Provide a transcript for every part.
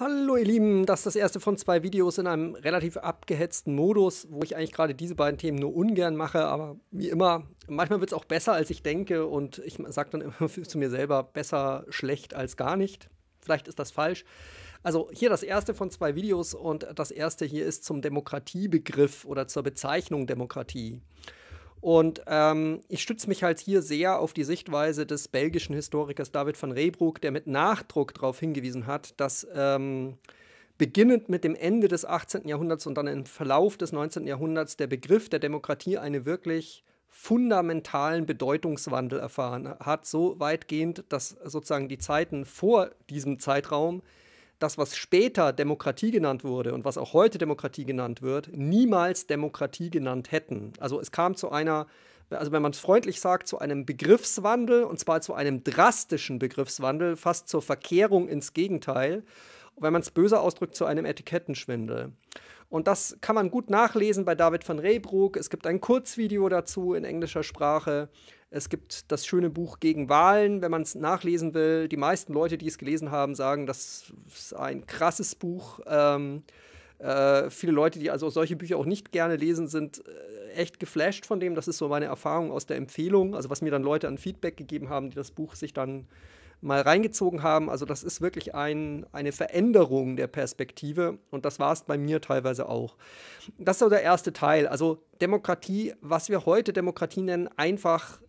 Hallo ihr Lieben, das ist das erste von zwei Videos in einem relativ abgehetzten Modus, wo ich eigentlich gerade diese beiden Themen nur ungern mache, aber wie immer, manchmal wird es auch besser, als ich denke und ich sage dann immer zu mir selber, besser schlecht als gar nicht. Vielleicht ist das falsch. Also hier das erste von zwei Videos und das erste hier ist zum Demokratiebegriff oder zur Bezeichnung Demokratie. Und ähm, ich stütze mich halt hier sehr auf die Sichtweise des belgischen Historikers David van Reebroek, der mit Nachdruck darauf hingewiesen hat, dass ähm, beginnend mit dem Ende des 18. Jahrhunderts und dann im Verlauf des 19. Jahrhunderts der Begriff der Demokratie eine wirklich fundamentalen Bedeutungswandel erfahren hat, so weitgehend, dass sozusagen die Zeiten vor diesem Zeitraum das, was später Demokratie genannt wurde und was auch heute Demokratie genannt wird, niemals Demokratie genannt hätten. Also es kam zu einer also wenn man es freundlich sagt, zu einem Begriffswandel und zwar zu einem drastischen Begriffswandel, fast zur Verkehrung ins Gegenteil. Und wenn man es böse ausdrückt, zu einem Etikettenschwindel. Und das kann man gut nachlesen bei David van Reybruck. Es gibt ein Kurzvideo dazu in englischer Sprache. Es gibt das schöne Buch Gegen Wahlen, wenn man es nachlesen will. Die meisten Leute, die es gelesen haben, sagen, das ist ein krasses Buch. Ähm, äh, viele Leute, die also solche Bücher auch nicht gerne lesen, sind äh, echt geflasht von dem. Das ist so meine Erfahrung aus der Empfehlung, also was mir dann Leute an Feedback gegeben haben, die das Buch sich dann mal reingezogen haben. Also das ist wirklich ein, eine Veränderung der Perspektive und das war es bei mir teilweise auch. Das ist so der erste Teil. Also Demokratie, was wir heute Demokratie nennen, einfach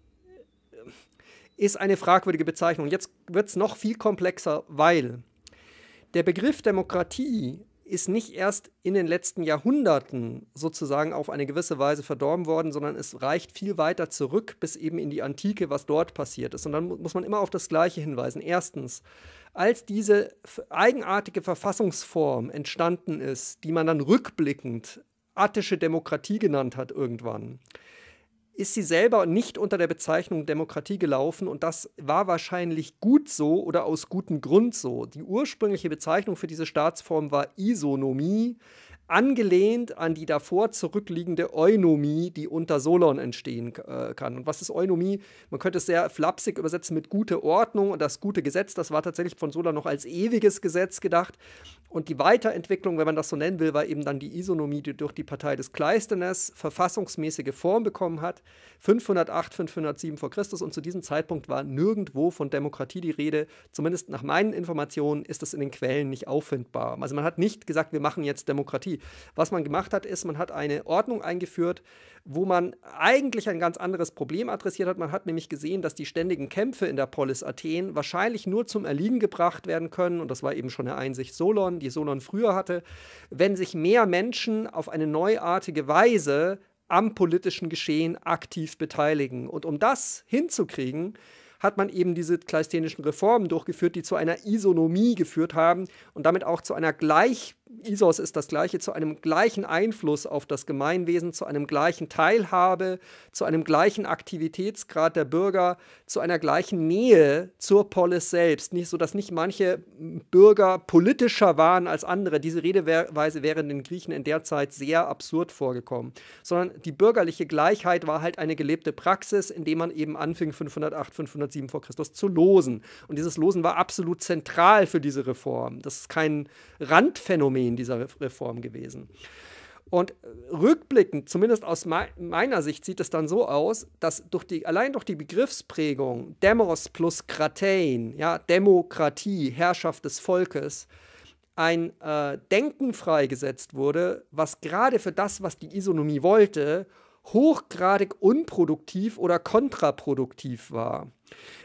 ist eine fragwürdige Bezeichnung. Jetzt wird es noch viel komplexer, weil der Begriff Demokratie ist nicht erst in den letzten Jahrhunderten sozusagen auf eine gewisse Weise verdorben worden, sondern es reicht viel weiter zurück bis eben in die Antike, was dort passiert ist. Und dann muss man immer auf das Gleiche hinweisen. Erstens, als diese eigenartige Verfassungsform entstanden ist, die man dann rückblickend attische Demokratie genannt hat irgendwann, ist sie selber nicht unter der Bezeichnung Demokratie gelaufen und das war wahrscheinlich gut so oder aus gutem Grund so. Die ursprüngliche Bezeichnung für diese Staatsform war Isonomie angelehnt an die davor zurückliegende Eunomie, die unter Solon entstehen äh, kann. Und was ist Eunomie? Man könnte es sehr flapsig übersetzen mit gute Ordnung und das gute Gesetz. Das war tatsächlich von Solon noch als ewiges Gesetz gedacht. Und die Weiterentwicklung, wenn man das so nennen will, war eben dann die Isonomie, die durch die Partei des Kleisternes verfassungsmäßige Form bekommen hat. 508, 507 vor Christus. Und zu diesem Zeitpunkt war nirgendwo von Demokratie die Rede. Zumindest nach meinen Informationen ist das in den Quellen nicht auffindbar. Also man hat nicht gesagt, wir machen jetzt Demokratie. Was man gemacht hat, ist, man hat eine Ordnung eingeführt, wo man eigentlich ein ganz anderes Problem adressiert hat. Man hat nämlich gesehen, dass die ständigen Kämpfe in der Polis Athen wahrscheinlich nur zum Erliegen gebracht werden können, und das war eben schon eine Einsicht Solon, die Solon früher hatte, wenn sich mehr Menschen auf eine neuartige Weise am politischen Geschehen aktiv beteiligen. Und um das hinzukriegen, hat man eben diese kleisthenischen Reformen durchgeführt, die zu einer Isonomie geführt haben und damit auch zu einer gleich Isos ist das gleiche, zu einem gleichen Einfluss auf das Gemeinwesen, zu einem gleichen Teilhabe, zu einem gleichen Aktivitätsgrad der Bürger, zu einer gleichen Nähe zur Polis selbst. Nicht, so, dass nicht manche Bürger politischer waren als andere. Diese Redeweise wäre den Griechen in der Zeit sehr absurd vorgekommen. Sondern die bürgerliche Gleichheit war halt eine gelebte Praxis, indem man eben anfing, 508, 507 vor Christus zu losen. Und dieses Losen war absolut zentral für diese Reform. Das ist kein Randphänomen Armee dieser Reform gewesen. Und rückblickend, zumindest aus meiner Sicht, sieht es dann so aus, dass durch die, allein durch die Begriffsprägung Demos plus Kratein, ja, Demokratie, Herrschaft des Volkes, ein äh, Denken freigesetzt wurde, was gerade für das, was die Isonomie wollte, hochgradig unproduktiv oder kontraproduktiv war.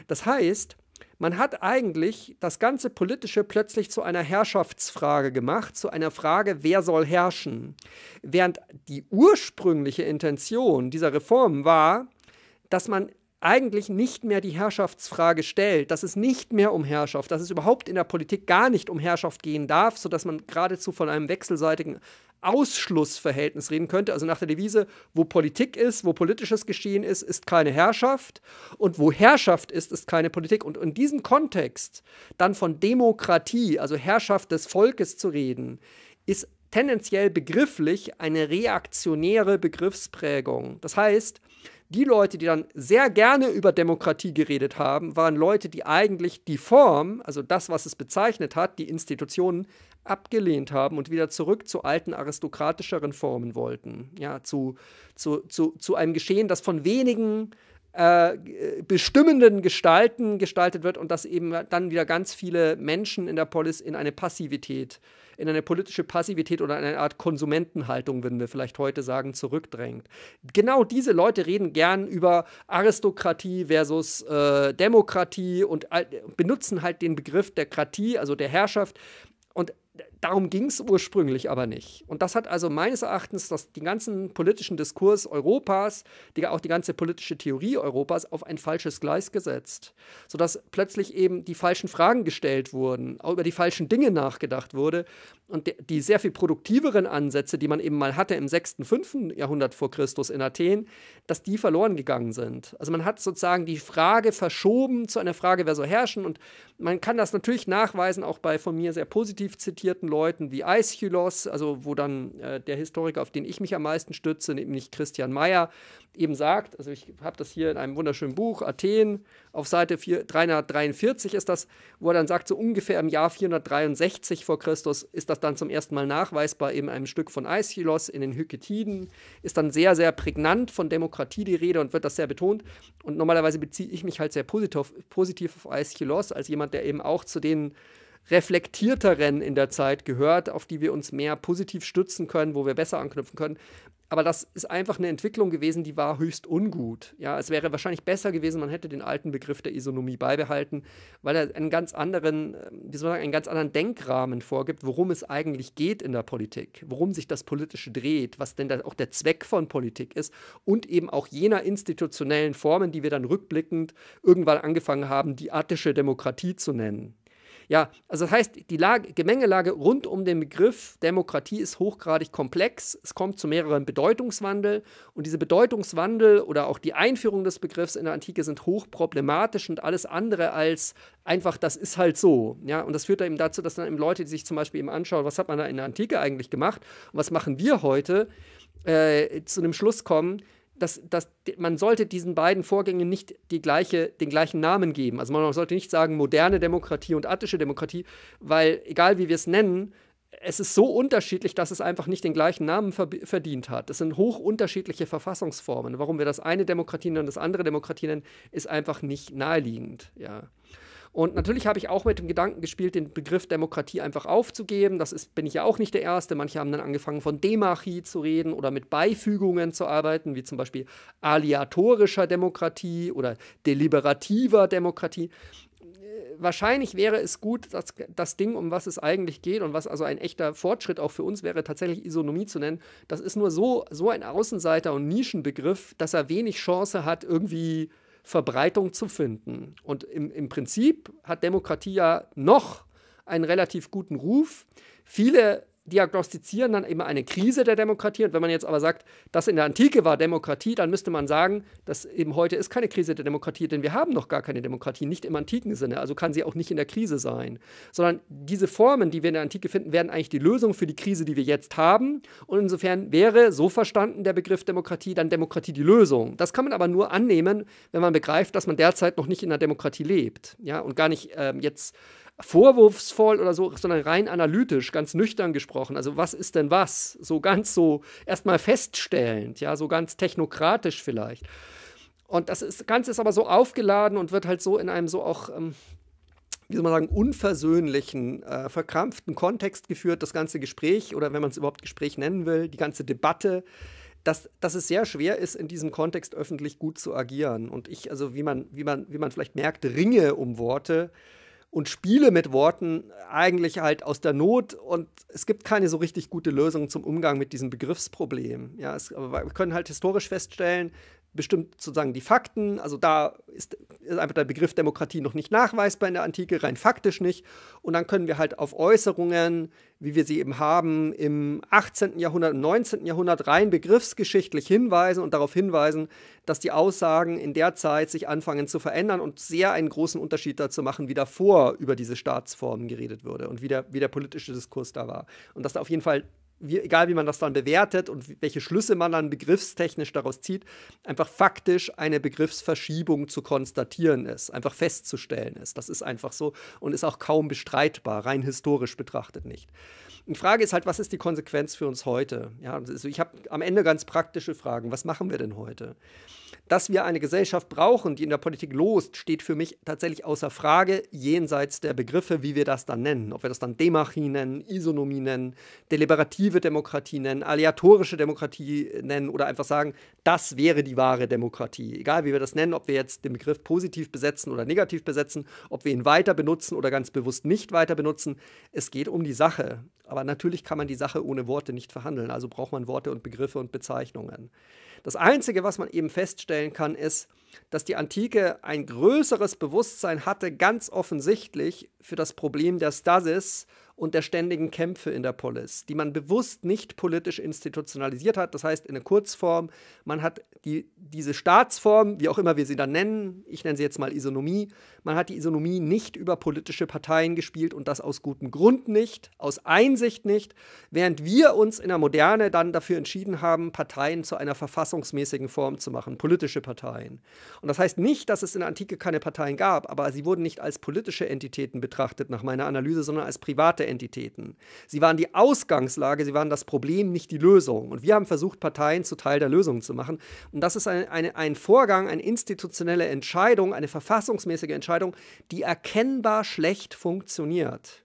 Das heißt, man hat eigentlich das ganze Politische plötzlich zu einer Herrschaftsfrage gemacht, zu einer Frage, wer soll herrschen. Während die ursprüngliche Intention dieser Reform war, dass man eigentlich nicht mehr die Herrschaftsfrage stellt, dass es nicht mehr um Herrschaft, dass es überhaupt in der Politik gar nicht um Herrschaft gehen darf, sodass man geradezu von einem wechselseitigen Ausschlussverhältnis reden könnte. Also nach der Devise, wo Politik ist, wo politisches Geschehen ist, ist keine Herrschaft und wo Herrschaft ist, ist keine Politik. Und in diesem Kontext dann von Demokratie, also Herrschaft des Volkes zu reden, ist tendenziell begrifflich eine reaktionäre Begriffsprägung. Das heißt, die Leute, die dann sehr gerne über Demokratie geredet haben, waren Leute, die eigentlich die Form, also das, was es bezeichnet hat, die Institutionen, abgelehnt haben und wieder zurück zu alten aristokratischeren Formen wollten. Ja, zu, zu, zu, zu einem Geschehen, das von wenigen äh, bestimmenden Gestalten gestaltet wird und dass eben dann wieder ganz viele Menschen in der Polis in eine Passivität, in eine politische Passivität oder eine Art Konsumentenhaltung, würden wir vielleicht heute sagen, zurückdrängt. Genau diese Leute reden gern über Aristokratie versus äh, Demokratie und äh, benutzen halt den Begriff der Kratie, also der Herrschaft, Darum ging es ursprünglich aber nicht. Und das hat also meines Erachtens das, den ganzen politischen Diskurs Europas, die, auch die ganze politische Theorie Europas auf ein falsches Gleis gesetzt, sodass plötzlich eben die falschen Fragen gestellt wurden, auch über die falschen Dinge nachgedacht wurde und die, die sehr viel produktiveren Ansätze, die man eben mal hatte im 6., 5. Jahrhundert vor Christus in Athen, dass die verloren gegangen sind. Also man hat sozusagen die Frage verschoben zu einer Frage, wer soll herrschen und man kann das natürlich nachweisen, auch bei von mir sehr positiv zitierten zitierten Leuten wie Aeschylus, also wo dann äh, der Historiker, auf den ich mich am meisten stütze, nämlich Christian Mayer, eben sagt, also ich habe das hier in einem wunderschönen Buch, Athen, auf Seite 4, 343 ist das, wo er dann sagt, so ungefähr im Jahr 463 vor Christus ist das dann zum ersten Mal nachweisbar, eben einem Stück von Aeschylus in den Hyketiden, ist dann sehr, sehr prägnant von Demokratie die Rede und wird das sehr betont. Und normalerweise beziehe ich mich halt sehr positiv, positiv auf Aeschylus als jemand, der eben auch zu den reflektierteren in der Zeit gehört, auf die wir uns mehr positiv stützen können, wo wir besser anknüpfen können. Aber das ist einfach eine Entwicklung gewesen, die war höchst ungut. Ja, es wäre wahrscheinlich besser gewesen, man hätte den alten Begriff der Isonomie beibehalten, weil er einen ganz anderen, äh, wie soll man sagen, einen ganz anderen Denkrahmen vorgibt, worum es eigentlich geht in der Politik, worum sich das Politische dreht, was denn auch der Zweck von Politik ist und eben auch jener institutionellen Formen, die wir dann rückblickend irgendwann angefangen haben, die attische Demokratie zu nennen. Ja, also das heißt, die Lage, Gemengelage rund um den Begriff Demokratie ist hochgradig komplex. Es kommt zu mehreren Bedeutungswandeln. und diese Bedeutungswandel oder auch die Einführung des Begriffs in der Antike sind hochproblematisch und alles andere als einfach, das ist halt so. Ja, und das führt dann eben dazu, dass dann eben Leute, die sich zum Beispiel eben anschauen, was hat man da in der Antike eigentlich gemacht und was machen wir heute, äh, zu einem Schluss kommen, dass, dass man sollte diesen beiden Vorgängen nicht die gleiche, den gleichen Namen geben. Also man sollte nicht sagen moderne Demokratie und attische Demokratie, weil egal wie wir es nennen, es ist so unterschiedlich, dass es einfach nicht den gleichen Namen verdient hat. Es sind hoch unterschiedliche Verfassungsformen. Warum wir das eine Demokratie nennen und das andere Demokratie nennen, ist einfach nicht naheliegend. Ja. Und natürlich habe ich auch mit dem Gedanken gespielt, den Begriff Demokratie einfach aufzugeben. Das ist, bin ich ja auch nicht der Erste. Manche haben dann angefangen, von Demarchie zu reden oder mit Beifügungen zu arbeiten, wie zum Beispiel aleatorischer Demokratie oder deliberativer Demokratie äh, wahrscheinlich wäre es gut, dass das Ding, um was es eigentlich geht und was also ein echter Fortschritt auch für uns wäre, tatsächlich Isonomie zu nennen. Das ist nur so, so ein Außenseiter- und Nischenbegriff, dass er wenig Chance hat, irgendwie Verbreitung zu finden. Und im, im Prinzip hat Demokratie ja noch einen relativ guten Ruf. Viele diagnostizieren dann immer eine Krise der Demokratie. Und wenn man jetzt aber sagt, das in der Antike war Demokratie, dann müsste man sagen, dass eben heute ist keine Krise der Demokratie, denn wir haben noch gar keine Demokratie, nicht im antiken Sinne. Also kann sie auch nicht in der Krise sein. Sondern diese Formen, die wir in der Antike finden, werden eigentlich die Lösung für die Krise, die wir jetzt haben. Und insofern wäre, so verstanden, der Begriff Demokratie dann Demokratie die Lösung. Das kann man aber nur annehmen, wenn man begreift, dass man derzeit noch nicht in der Demokratie lebt. Ja, und gar nicht ähm, jetzt vorwurfsvoll oder so, sondern rein analytisch, ganz nüchtern gesprochen. Also was ist denn was? So ganz so erstmal feststellend, ja, so ganz technokratisch vielleicht. Und das ist, Ganze ist aber so aufgeladen und wird halt so in einem so auch, ähm, wie soll man sagen, unversöhnlichen, äh, verkrampften Kontext geführt, das ganze Gespräch oder wenn man es überhaupt Gespräch nennen will, die ganze Debatte dass, dass es sehr schwer ist, in diesem Kontext öffentlich gut zu agieren. Und ich, also wie man, wie man, wie man vielleicht merkt, ringe um Worte, und spiele mit Worten eigentlich halt aus der Not und es gibt keine so richtig gute Lösung zum Umgang mit diesem Begriffsproblem. Ja, es, wir können halt historisch feststellen, bestimmt sozusagen die Fakten. Also da ist, ist, einfach der Begriff Demokratie noch nicht nachweisbar in der Antike, rein faktisch nicht. Und dann können wir halt auf Äußerungen, wie wir sie eben haben, im 18. Jahrhundert, im 19. Jahrhundert rein begriffsgeschichtlich hinweisen und darauf hinweisen, dass die Aussagen in der Zeit sich anfangen zu verändern und sehr einen großen Unterschied dazu machen, wie davor über diese Staatsformen geredet wurde und wie der, wie der politische Diskurs da war. Und dass da auf jeden Fall wie, egal wie man das dann bewertet und welche Schlüsse man dann begriffstechnisch daraus zieht, einfach faktisch eine Begriffsverschiebung zu konstatieren ist, einfach festzustellen ist. Das ist einfach so und ist auch kaum bestreitbar, rein historisch betrachtet nicht. Die Frage ist halt, was ist die Konsequenz für uns heute? Ja, also ich habe am Ende ganz praktische Fragen. Was machen wir denn heute? Dass wir eine Gesellschaft brauchen, die in der Politik lost, steht für mich tatsächlich außer Frage, jenseits der Begriffe, wie wir das dann nennen. Ob wir das dann Demachie nennen, Isonomie nennen, deliberative Demokratie nennen, aleatorische Demokratie nennen oder einfach sagen, das wäre die wahre Demokratie. Egal wie wir das nennen, ob wir jetzt den Begriff positiv besetzen oder negativ besetzen, ob wir ihn weiter benutzen oder ganz bewusst nicht weiter benutzen. Es geht um die Sache. Aber natürlich kann man die Sache ohne Worte nicht verhandeln. Also braucht man Worte und Begriffe und Bezeichnungen. Das Einzige, was man eben feststellen kann, ist, dass die Antike ein größeres Bewusstsein hatte, ganz offensichtlich, für das Problem der Stasis und der ständigen Kämpfe in der Polis, die man bewusst nicht politisch institutionalisiert hat. Das heißt, in der Kurzform, man hat die, diese Staatsform, wie auch immer wir sie dann nennen, ich nenne sie jetzt mal Isonomie, man hat die Isonomie nicht über politische Parteien gespielt und das aus gutem Grund nicht, aus Einsicht nicht, während wir uns in der Moderne dann dafür entschieden haben, Parteien zu einer verfassungsmäßigen Form zu machen, politische Parteien. Und das heißt nicht, dass es in der Antike keine Parteien gab, aber sie wurden nicht als politische Entitäten betrachtet, nach meiner Analyse, sondern als private Entitäten. Sie waren die Ausgangslage, sie waren das Problem, nicht die Lösung. Und wir haben versucht, Parteien zu Teil der Lösung zu machen. Und das ist ein, ein, ein Vorgang, eine institutionelle Entscheidung, eine verfassungsmäßige Entscheidung, die erkennbar schlecht funktioniert.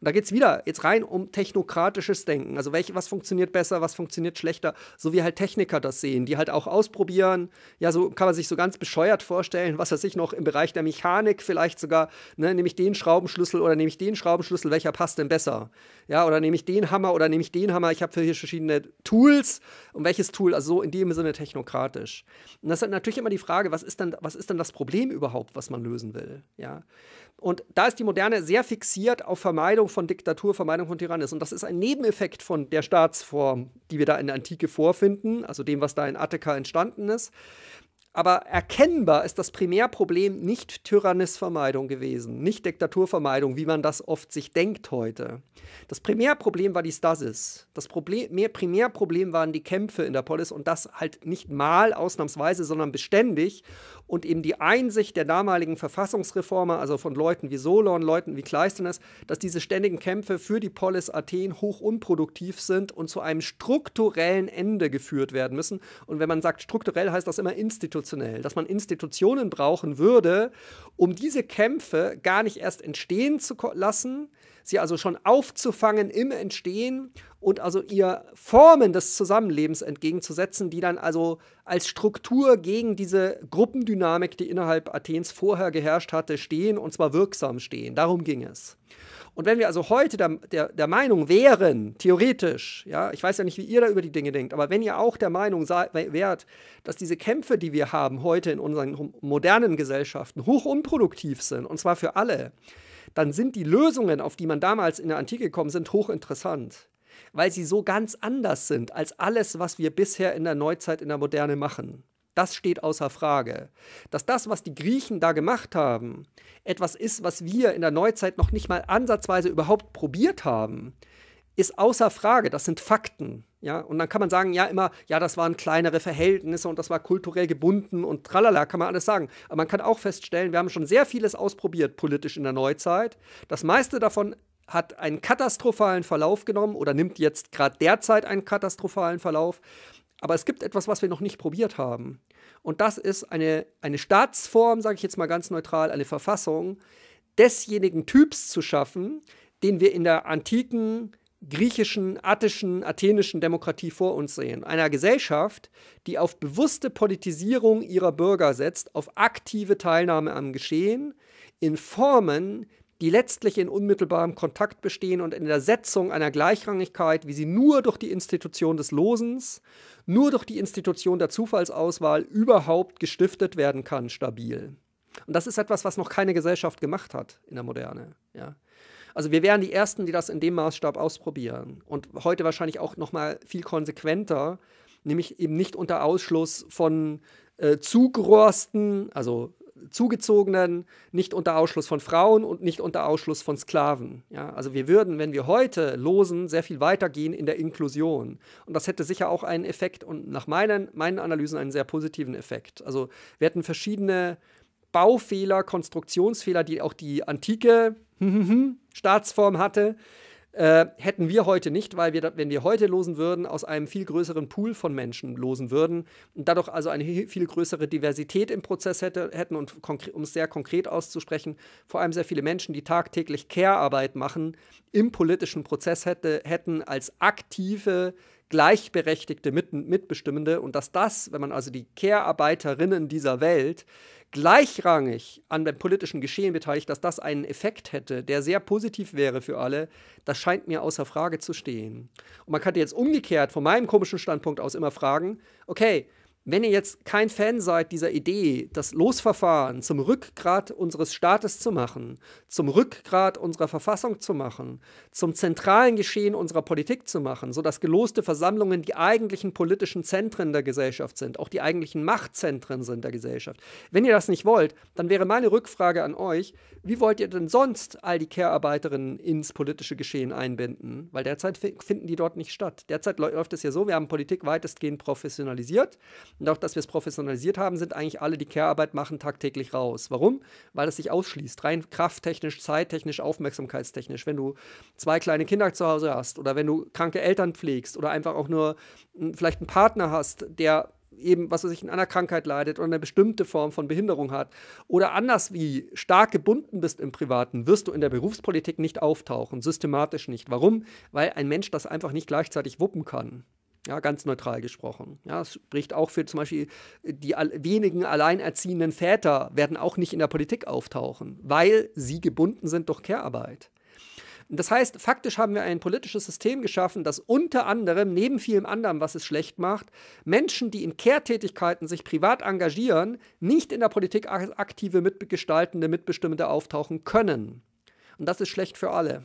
Und da geht es wieder jetzt rein um technokratisches Denken. Also welche, was funktioniert besser, was funktioniert schlechter, so wie halt Techniker das sehen, die halt auch ausprobieren. Ja, so kann man sich so ganz bescheuert vorstellen, was weiß ich noch im Bereich der Mechanik vielleicht sogar, ne, nehme ich den Schraubenschlüssel oder nehme ich den Schraubenschlüssel, welcher passt denn besser? Ja, oder nehme ich den Hammer oder nehme ich den Hammer? Ich habe für hier verschiedene Tools und welches Tool, also so in dem Sinne technokratisch. Und das ist halt natürlich immer die Frage, was ist dann, was ist dann das Problem überhaupt, was man lösen will? Ja. Und da ist die Moderne sehr fixiert auf Vermeidung von Diktatur, Vermeidung von Tyrannis. Und das ist ein Nebeneffekt von der Staatsform, die wir da in der Antike vorfinden, also dem, was da in Attika entstanden ist. Aber erkennbar ist das Primärproblem nicht Tyrannisvermeidung gewesen, nicht Diktaturvermeidung, wie man das oft sich denkt heute. Das Primärproblem war die Stasis. Das Problem, Primärproblem waren die Kämpfe in der Polis und das halt nicht mal ausnahmsweise, sondern beständig und eben die Einsicht der damaligen Verfassungsreformer, also von Leuten wie Solon, Leuten wie Kleisthenes, dass diese ständigen Kämpfe für die Polis Athen hoch unproduktiv sind und zu einem strukturellen Ende geführt werden müssen. Und wenn man sagt strukturell, heißt das immer institutionell, dass man Institutionen brauchen würde, um diese Kämpfe gar nicht erst entstehen zu lassen, sie also schon aufzufangen im Entstehen und also ihr Formen des Zusammenlebens entgegenzusetzen, die dann also als Struktur gegen diese Gruppendynamik, die innerhalb Athens vorher geherrscht hatte, stehen und zwar wirksam stehen. Darum ging es. Und wenn wir also heute der, der, der Meinung wären, theoretisch, ja, ich weiß ja nicht, wie ihr da über die Dinge denkt, aber wenn ihr auch der Meinung wärt, dass diese Kämpfe, die wir haben heute in unseren modernen Gesellschaften, hoch unproduktiv sind, und zwar für alle, dann sind die Lösungen, auf die man damals in der Antike gekommen sind, hochinteressant, weil sie so ganz anders sind als alles, was wir bisher in der Neuzeit, in der Moderne machen. Das steht außer Frage. Dass das, was die Griechen da gemacht haben, etwas ist, was wir in der Neuzeit noch nicht mal ansatzweise überhaupt probiert haben, ist außer Frage. Das sind Fakten. Ja, und dann kann man sagen, ja, immer, ja, das waren kleinere Verhältnisse und das war kulturell gebunden und tralala, kann man alles sagen. Aber man kann auch feststellen, wir haben schon sehr vieles ausprobiert politisch in der Neuzeit. Das meiste davon hat einen katastrophalen Verlauf genommen oder nimmt jetzt gerade derzeit einen katastrophalen Verlauf. Aber es gibt etwas, was wir noch nicht probiert haben. Und das ist eine, eine Staatsform, sage ich jetzt mal ganz neutral, eine Verfassung desjenigen Typs zu schaffen, den wir in der antiken griechischen, attischen, athenischen Demokratie vor uns sehen. Einer Gesellschaft, die auf bewusste Politisierung ihrer Bürger setzt, auf aktive Teilnahme am Geschehen, in Formen, die letztlich in unmittelbarem Kontakt bestehen und in der Setzung einer Gleichrangigkeit, wie sie nur durch die Institution des Losens, nur durch die Institution der Zufallsauswahl überhaupt gestiftet werden kann, stabil. Und das ist etwas, was noch keine Gesellschaft gemacht hat in der Moderne. Ja. Also wir wären die Ersten, die das in dem Maßstab ausprobieren. Und heute wahrscheinlich auch noch mal viel konsequenter, nämlich eben nicht unter Ausschluss von äh, Zugrosten, also Zugezogenen, nicht unter Ausschluss von Frauen und nicht unter Ausschluss von Sklaven. Ja, also wir würden, wenn wir heute losen, sehr viel weiter gehen in der Inklusion. Und das hätte sicher auch einen Effekt und nach meinen, meinen Analysen einen sehr positiven Effekt. Also wir hätten verschiedene Baufehler, Konstruktionsfehler, die auch die antike Staatsform hatte, äh, hätten wir heute nicht, weil wir, wenn wir heute losen würden, aus einem viel größeren Pool von Menschen losen würden und dadurch also eine viel größere Diversität im Prozess hätte, hätten und um es sehr konkret auszusprechen, vor allem sehr viele Menschen, die tagtäglich Care-Arbeit machen, im politischen Prozess hätte, hätten als aktive gleichberechtigte Mit Mitbestimmende und dass das, wenn man also die Care-Arbeiterinnen dieser Welt gleichrangig an dem politischen Geschehen beteiligt, dass das einen Effekt hätte, der sehr positiv wäre für alle, das scheint mir außer Frage zu stehen. Und man könnte jetzt umgekehrt von meinem komischen Standpunkt aus immer fragen, okay, wenn ihr jetzt kein Fan seid dieser Idee, das Losverfahren zum Rückgrat unseres Staates zu machen, zum Rückgrat unserer Verfassung zu machen, zum zentralen Geschehen unserer Politik zu machen, sodass geloste Versammlungen die eigentlichen politischen Zentren der Gesellschaft sind, auch die eigentlichen Machtzentren sind der Gesellschaft. Wenn ihr das nicht wollt, dann wäre meine Rückfrage an euch, wie wollt ihr denn sonst all die Care-Arbeiterinnen ins politische Geschehen einbinden? Weil derzeit finden die dort nicht statt. Derzeit läuft es ja so, wir haben Politik weitestgehend professionalisiert und auch, dass wir es professionalisiert haben, sind eigentlich alle, die Care-Arbeit machen, tagtäglich raus. Warum? Weil es sich ausschließt. Rein krafttechnisch, zeittechnisch, aufmerksamkeitstechnisch. Wenn du zwei kleine Kinder zu Hause hast oder wenn du kranke Eltern pflegst oder einfach auch nur hm, vielleicht einen Partner hast, der eben, was weiß ich, in einer Krankheit leidet oder eine bestimmte Form von Behinderung hat oder anders wie stark gebunden bist im Privaten, wirst du in der Berufspolitik nicht auftauchen, systematisch nicht. Warum? Weil ein Mensch das einfach nicht gleichzeitig wuppen kann. Ja, ganz neutral gesprochen. Ja, es spricht auch für zum Beispiel die wenigen alleinerziehenden Väter werden auch nicht in der Politik auftauchen, weil sie gebunden sind durch Care-Arbeit. Das heißt, faktisch haben wir ein politisches System geschaffen, das unter anderem, neben vielem anderem, was es schlecht macht, Menschen, die in Care-Tätigkeiten sich privat engagieren, nicht in der Politik aktive, mitgestaltende, mitbestimmende auftauchen können. Und das ist schlecht für alle.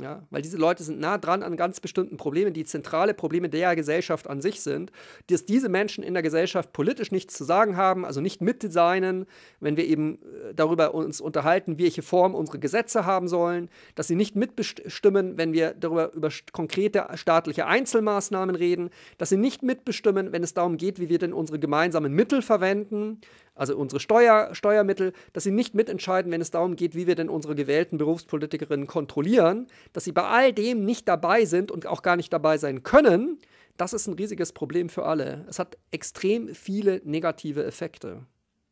Ja, weil diese Leute sind nah dran an ganz bestimmten Problemen, die zentrale Probleme der Gesellschaft an sich sind, dass diese Menschen in der Gesellschaft politisch nichts zu sagen haben, also nicht mitdesignen, wenn wir eben äh, darüber uns unterhalten, welche Form unsere Gesetze haben sollen, dass sie nicht mitbestimmen, wenn wir darüber über konkrete staatliche Einzelmaßnahmen reden, dass sie nicht mitbestimmen, wenn es darum geht, wie wir denn unsere gemeinsamen Mittel verwenden, also unsere Steuer, Steuermittel, dass sie nicht mitentscheiden, wenn es darum geht, wie wir denn unsere gewählten Berufspolitikerinnen kontrollieren, dass sie bei all dem nicht dabei sind und auch gar nicht dabei sein können, das ist ein riesiges Problem für alle. Es hat extrem viele negative Effekte.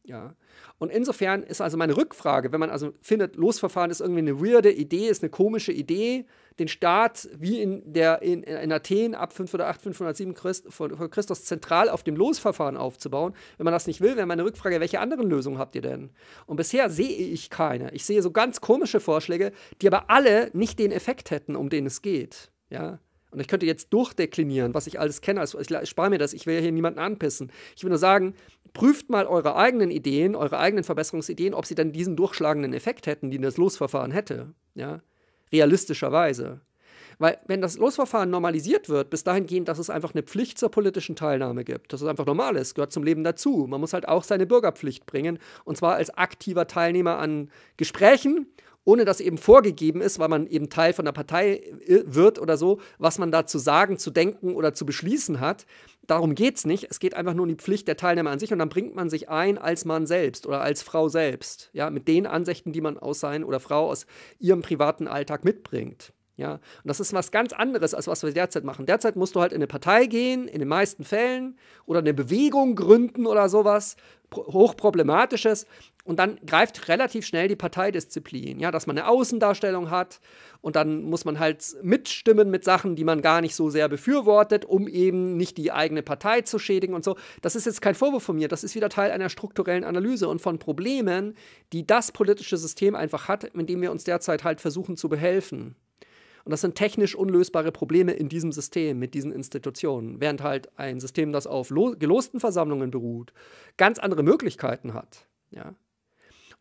Ja. Und insofern ist also meine Rückfrage, wenn man also findet, Losverfahren ist irgendwie eine weirde Idee, ist eine komische Idee, den Staat wie in, der, in, in Athen ab 508, 507 Christ, vor, vor, Christus zentral auf dem Losverfahren aufzubauen. Wenn man das nicht will, wäre meine Rückfrage, welche anderen Lösungen habt ihr denn? Und bisher sehe ich keine. Ich sehe so ganz komische Vorschläge, die aber alle nicht den Effekt hätten, um den es geht. Ja. Und ich könnte jetzt durchdeklinieren, was ich alles kenne. Also ich spare mir das, ich will ja hier niemanden anpissen. Ich will nur sagen, prüft mal eure eigenen Ideen, eure eigenen Verbesserungsideen, ob sie dann diesen durchschlagenden Effekt hätten, den das Losverfahren hätte. Ja? Realistischerweise. Weil, wenn das Losverfahren normalisiert wird, bis dahin gehend, dass es einfach eine Pflicht zur politischen Teilnahme gibt, dass es einfach normal ist, gehört zum Leben dazu. Man muss halt auch seine Bürgerpflicht bringen, und zwar als aktiver Teilnehmer an Gesprächen ohne dass eben vorgegeben ist, weil man eben Teil von der Partei äh, wird oder so, was man da zu sagen, zu denken oder zu beschließen hat. Darum geht es nicht. Es geht einfach nur um die Pflicht der Teilnehmer an sich und dann bringt man sich ein als Mann selbst oder als Frau selbst. Ja, mit den Ansichten, die man aus sein oder Frau aus ihrem privaten Alltag mitbringt. Ja, und das ist was ganz anderes, als was wir derzeit machen. Derzeit musst du halt in eine Partei gehen, in den meisten Fällen, oder eine Bewegung gründen oder sowas, hochproblematisches. Und dann greift relativ schnell die Parteidisziplin, ja, dass man eine Außendarstellung hat und dann muss man halt mitstimmen mit Sachen, die man gar nicht so sehr befürwortet, um eben nicht die eigene Partei zu schädigen und so. Das ist jetzt kein Vorwurf von mir, das ist wieder Teil einer strukturellen Analyse und von Problemen, die das politische System einfach hat, mit dem wir uns derzeit halt versuchen zu behelfen. Und das sind technisch unlösbare Probleme in diesem System, mit diesen Institutionen, während halt ein System, das auf gelosten Versammlungen beruht, ganz andere Möglichkeiten hat. Ja,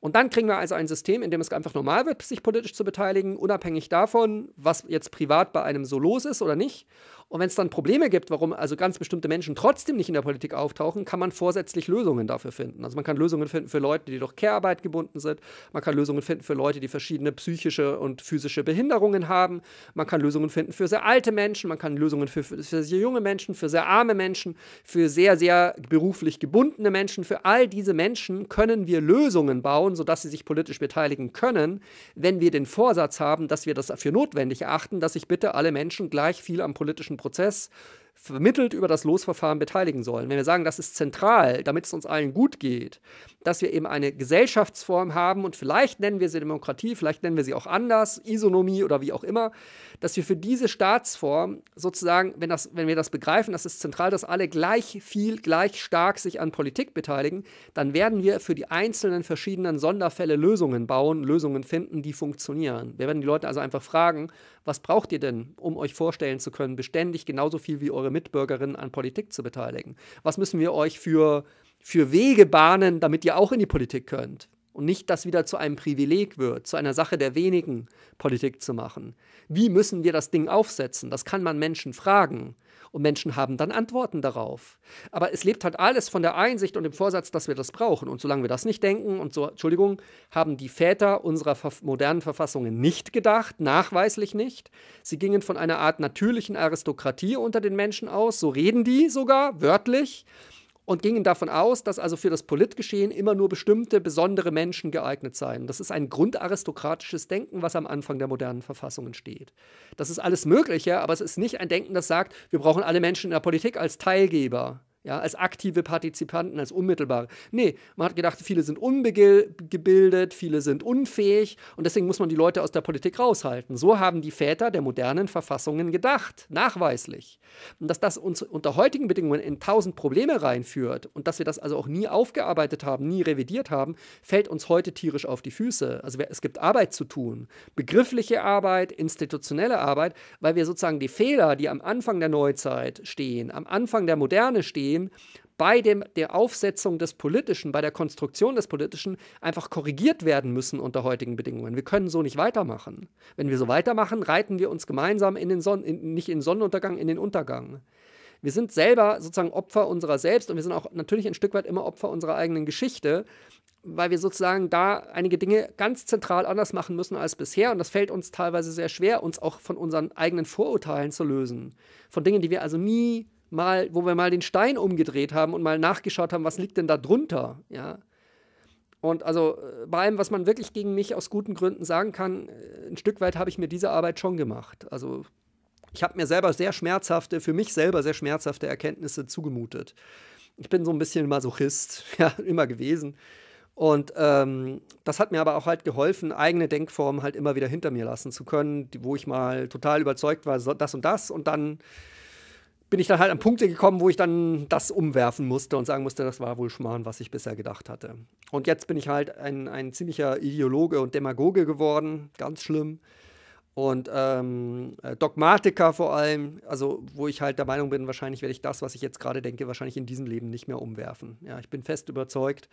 und dann kriegen wir also ein System, in dem es einfach normal wird, sich politisch zu beteiligen, unabhängig davon, was jetzt privat bei einem so los ist oder nicht. Und wenn es dann Probleme gibt, warum also ganz bestimmte Menschen trotzdem nicht in der Politik auftauchen, kann man vorsätzlich Lösungen dafür finden. Also man kann Lösungen finden für Leute, die durch Care-Arbeit gebunden sind. Man kann Lösungen finden für Leute, die verschiedene psychische und physische Behinderungen haben. Man kann Lösungen finden für sehr alte Menschen. Man kann Lösungen für, für sehr junge Menschen, für sehr arme Menschen, für sehr, sehr beruflich gebundene Menschen. Für all diese Menschen können wir Lösungen bauen Fraktionen, sodass sie sich politisch beteiligen können, wenn wir den Vorsatz haben, dass wir das für notwendig erachten, dass sich bitte alle Menschen gleich viel am politischen Prozess vermittelt über das Losverfahren beteiligen sollen. Wenn wir sagen, das ist zentral, damit es uns allen gut geht, dass wir eben eine Gesellschaftsform haben und vielleicht nennen wir sie Demokratie, vielleicht nennen wir sie auch anders, Isonomie oder wie auch immer, dass wir für diese Staatsform sozusagen, wenn, das, wenn wir das begreifen, das ist zentral, dass alle gleich viel, gleich stark sich an Politik beteiligen, dann werden wir für die einzelnen verschiedenen Sonderfälle Lösungen bauen, Lösungen finden, die funktionieren. Wir werden die Leute also einfach fragen, was braucht ihr denn, um euch vorstellen zu können, beständig genauso viel wie euch eure Mitbürgerinnen an Politik zu beteiligen? Was müssen wir euch für, für Wege bahnen, damit ihr auch in die Politik könnt? Und nicht das wieder zu einem Privileg wird, zu einer Sache der wenigen Politik zu machen. Wie müssen wir das Ding aufsetzen? Das kann man Menschen fragen und Menschen haben dann Antworten darauf. Aber es lebt halt alles von der Einsicht und dem Vorsatz, dass wir das brauchen. Und solange wir das nicht denken, und so, Entschuldigung, haben die Väter unserer modernen Verfassungen nicht gedacht, nachweislich nicht. Sie gingen von einer Art natürlichen Aristokratie unter den Menschen aus, so reden die sogar, wörtlich und gingen davon aus, dass also für das Politgeschehen immer nur bestimmte besondere Menschen geeignet seien. Das ist ein grundaristokratisches Denken, was am Anfang der modernen Verfassungen steht. Das ist alles Mögliche, aber es ist nicht ein Denken, das sagt, wir brauchen alle Menschen in der Politik als Teilgeber ja, als aktive Partizipanten, als unmittelbare. Nee, man hat gedacht, viele sind ungebildet, viele sind unfähig und deswegen muss man die Leute aus der Politik raushalten. So haben die Väter der modernen Verfassungen gedacht, nachweislich. Und dass das uns unter heutigen Bedingungen in tausend Probleme reinführt und dass wir das also auch nie aufgearbeitet haben, nie revidiert haben, fällt uns heute tierisch auf die Füße. Also es gibt Arbeit zu tun, begriffliche Arbeit, institutionelle Arbeit, weil wir sozusagen die Fehler, die am Anfang der Neuzeit stehen, am Anfang der Moderne stehen, Vorgehen bei dem, der Aufsetzung des Politischen, bei der Konstruktion des Politischen einfach korrigiert werden müssen unter heutigen Bedingungen. Wir können so nicht weitermachen. Wenn wir so weitermachen, reiten wir uns gemeinsam in den Son nicht in den Sonnenuntergang, in den Untergang. Wir sind selber sozusagen Opfer unserer selbst und wir sind auch natürlich ein Stück weit immer Opfer unserer eigenen Geschichte, weil wir sozusagen da einige Dinge ganz zentral anders machen müssen als bisher und das fällt uns teilweise sehr schwer, uns auch von unseren eigenen Vorurteilen zu lösen. Von Dingen, die wir also nie mal, wo wir mal den Stein umgedreht haben und mal nachgeschaut haben, was liegt denn da drunter, ja. Und also äh, bei allem, was man wirklich gegen mich aus guten Gründen sagen kann, äh, ein Stück weit habe ich mir diese Arbeit schon gemacht. Also ich habe mir selber sehr schmerzhafte, für mich selber sehr schmerzhafte Erkenntnisse zugemutet. Ich bin so ein bisschen Masochist, ja, immer gewesen. Und ähm, das hat mir aber auch halt geholfen, eigene Denkformen halt immer wieder hinter mir lassen zu können, wo ich mal total überzeugt war, so, das und das und dann bin ich dann halt an Punkte gekommen, wo ich dann das umwerfen musste und sagen musste, das war wohl Schmarrn, was ich bisher gedacht hatte. Und jetzt bin ich halt ein, ein ziemlicher Ideologe und Demagoge geworden, ganz schlimm. Und ähm, äh, Dogmatiker vor allem, also wo ich halt der Meinung bin, wahrscheinlich werde ich das, was ich jetzt gerade denke, wahrscheinlich in diesem Leben nicht mehr umwerfen. Ja, ich bin fest überzeugt,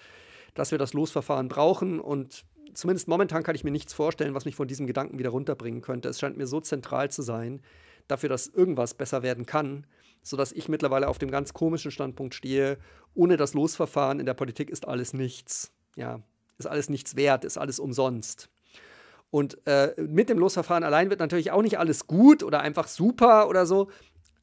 dass wir das Losverfahren brauchen und zumindest momentan kann ich mir nichts vorstellen, was mich von diesem Gedanken wieder runterbringen könnte. Es scheint mir so zentral zu sein, dafür, dass irgendwas besser werden kann, sodass ich mittlerweile auf dem ganz komischen Standpunkt stehe, ohne das Losverfahren in der Politik ist alles nichts. Ja, ist alles nichts wert, ist alles umsonst. Und äh, mit dem Losverfahren allein wird natürlich auch nicht alles gut oder einfach super oder so,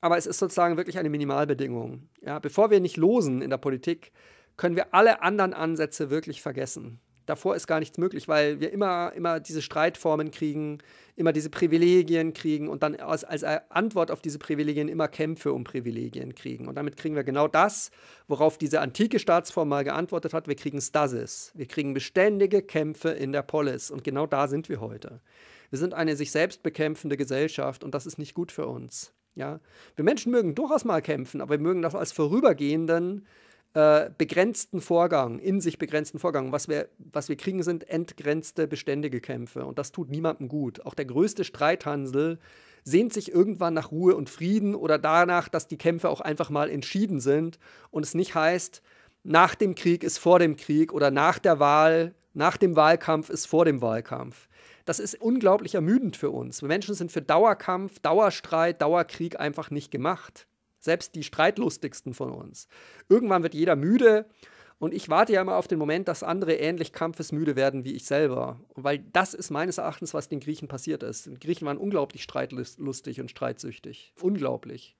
aber es ist sozusagen wirklich eine Minimalbedingung. Ja, bevor wir nicht losen in der Politik, können wir alle anderen Ansätze wirklich vergessen davor ist gar nichts möglich, weil wir immer, immer diese Streitformen kriegen, immer diese Privilegien kriegen und dann als, als Antwort auf diese Privilegien immer Kämpfe um Privilegien kriegen. Und damit kriegen wir genau das, worauf diese antike Staatsform mal geantwortet hat. Wir kriegen Stasis. Wir kriegen beständige Kämpfe in der Polis. Und genau da sind wir heute. Wir sind eine sich selbst bekämpfende Gesellschaft und das ist nicht gut für uns. Ja? Wir Menschen mögen durchaus mal kämpfen, aber wir mögen das als vorübergehenden äh, begrenzten Vorgang, in sich begrenzten Vorgang. Was wir, was wir kriegen, sind entgrenzte beständige Kämpfe. Und das tut niemandem gut. Auch der größte Streithansel sehnt sich irgendwann nach Ruhe und Frieden oder danach, dass die Kämpfe auch einfach mal entschieden sind und es nicht heißt, nach dem Krieg ist vor dem Krieg oder nach der Wahl, nach dem Wahlkampf ist vor dem Wahlkampf. Das ist unglaublich ermüdend für uns. Wir Menschen sind für Dauerkampf, Dauerstreit, Dauerkrieg einfach nicht gemacht. Selbst die streitlustigsten von uns. Irgendwann wird jeder müde. Und ich warte ja immer auf den Moment, dass andere ähnlich kampfesmüde werden wie ich selber. Weil das ist meines Erachtens, was den Griechen passiert ist. Die Griechen waren unglaublich streitlustig und streitsüchtig. Unglaublich.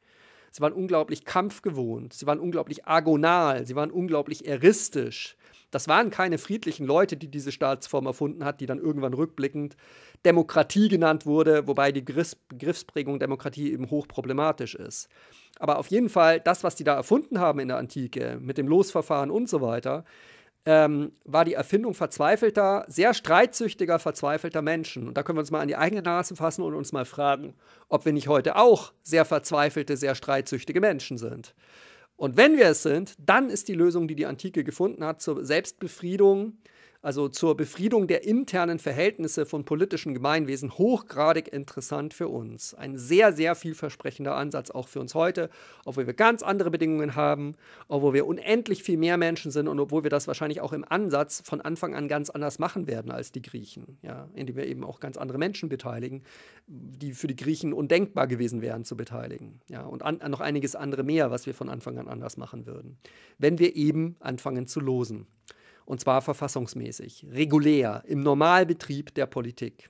Sie waren unglaublich kampfgewohnt, sie waren unglaublich agonal, sie waren unglaublich eristisch. Das waren keine friedlichen Leute, die diese Staatsform erfunden hat, die dann irgendwann rückblickend Demokratie genannt wurde, wobei die Begriffsprägung Demokratie eben hochproblematisch ist. Aber auf jeden Fall, das, was die da erfunden haben in der Antike, mit dem Losverfahren und so weiter, ähm, war die Erfindung verzweifelter, sehr streitsüchtiger, verzweifelter Menschen. Und da können wir uns mal an die eigene Nase fassen und uns mal fragen, ob wir nicht heute auch sehr verzweifelte, sehr streitsüchtige Menschen sind. Und wenn wir es sind, dann ist die Lösung, die die Antike gefunden hat, zur Selbstbefriedung also zur Befriedung der internen Verhältnisse von politischen Gemeinwesen, hochgradig interessant für uns. Ein sehr, sehr vielversprechender Ansatz auch für uns heute, obwohl wir ganz andere Bedingungen haben, obwohl wir unendlich viel mehr Menschen sind und obwohl wir das wahrscheinlich auch im Ansatz von Anfang an ganz anders machen werden als die Griechen, ja, indem wir eben auch ganz andere Menschen beteiligen, die für die Griechen undenkbar gewesen wären zu beteiligen. Ja, und an, noch einiges andere mehr, was wir von Anfang an anders machen würden, wenn wir eben anfangen zu losen und zwar verfassungsmäßig, regulär, im Normalbetrieb der Politik.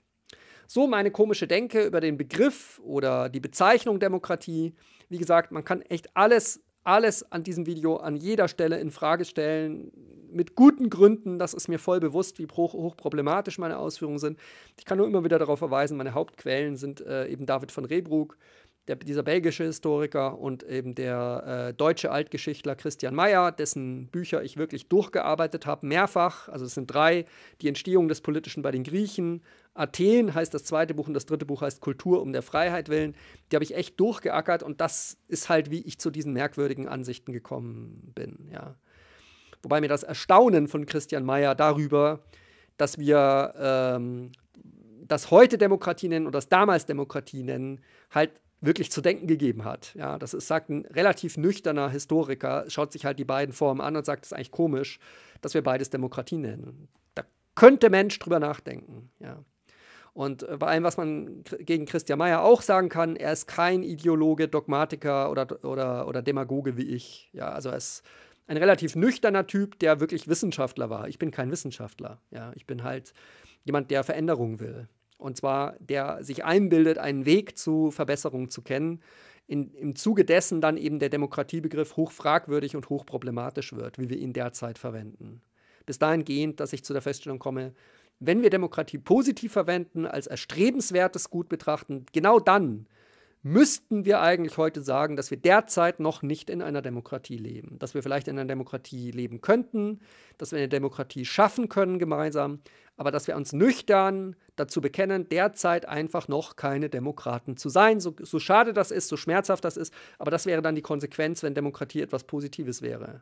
So meine komische Denke über den Begriff oder die Bezeichnung Demokratie. Wie gesagt, man kann echt alles, alles an diesem Video an jeder Stelle in Frage stellen. Mit guten Gründen, das ist mir voll bewusst, wie hochproblematisch meine Ausführungen sind. Ich kann nur immer wieder darauf verweisen, meine Hauptquellen sind äh, eben David von Rehbrug, der, dieser belgische Historiker und eben der äh, deutsche Altgeschichtler Christian Mayer, dessen Bücher ich wirklich durchgearbeitet habe, mehrfach. Also es sind drei, die Entstehung des Politischen bei den Griechen, Athen heißt das zweite Buch und das dritte Buch heißt Kultur um der Freiheit willen. Die habe ich echt durchgeackert und das ist halt, wie ich zu diesen merkwürdigen Ansichten gekommen bin. Ja. Wobei mir das Erstaunen von Christian Mayer darüber, dass wir ähm, das heute Demokratie nennen und das damals Demokratie nennen, halt wirklich zu denken gegeben hat. Ja, das ist, sagt ein relativ nüchterner Historiker, schaut sich halt die beiden Formen an und sagt, es ist eigentlich komisch, dass wir beides Demokratie nennen. Da könnte Mensch drüber nachdenken. Ja. Und äh, bei allem, was man gegen Christian Mayer auch sagen kann, er ist kein Ideologe, Dogmatiker oder, oder, oder Demagoge wie ich. Ja, also er ist ein relativ nüchterner Typ, der wirklich Wissenschaftler war. Ich bin kein Wissenschaftler. Ja, ich bin halt jemand, der Veränderungen will. Und zwar, der sich einbildet, einen Weg zu Verbesserung zu kennen, in, im Zuge dessen dann eben der Demokratiebegriff hochfragwürdig und hochproblematisch wird, wie wir ihn derzeit verwenden. Bis dahin gehend, dass ich zu der Feststellung komme, wenn wir Demokratie positiv verwenden, als erstrebenswertes Gut betrachten, genau dann müssten wir eigentlich heute sagen, dass wir derzeit noch nicht in einer Demokratie leben. Dass wir vielleicht in einer Demokratie leben könnten, dass wir eine Demokratie schaffen können gemeinsam, aber dass wir uns nüchtern dazu bekennen, derzeit einfach noch keine Demokraten zu sein. So, so schade das ist, so schmerzhaft das ist, aber das wäre dann die Konsequenz, wenn Demokratie etwas Positives wäre.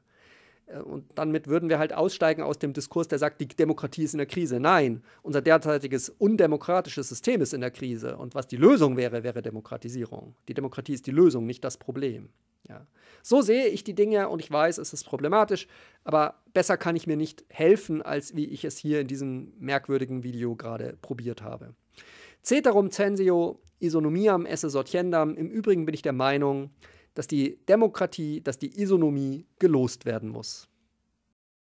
Äh, und damit würden wir halt aussteigen aus dem Diskurs, der sagt, die Demokratie ist in der Krise. Nein, unser derzeitiges undemokratisches System ist in der Krise. Und was die Lösung wäre, wäre Demokratisierung. Die Demokratie ist die Lösung, nicht das Problem. Ja. So sehe ich die Dinge und ich weiß, es ist problematisch, aber besser kann ich mir nicht helfen, als wie ich es hier in diesem merkwürdigen Video gerade probiert habe. Ceterum censio isonomiam esse sortiendam. Im Übrigen bin ich der Meinung, dass die Demokratie, dass die Isonomie gelost werden muss.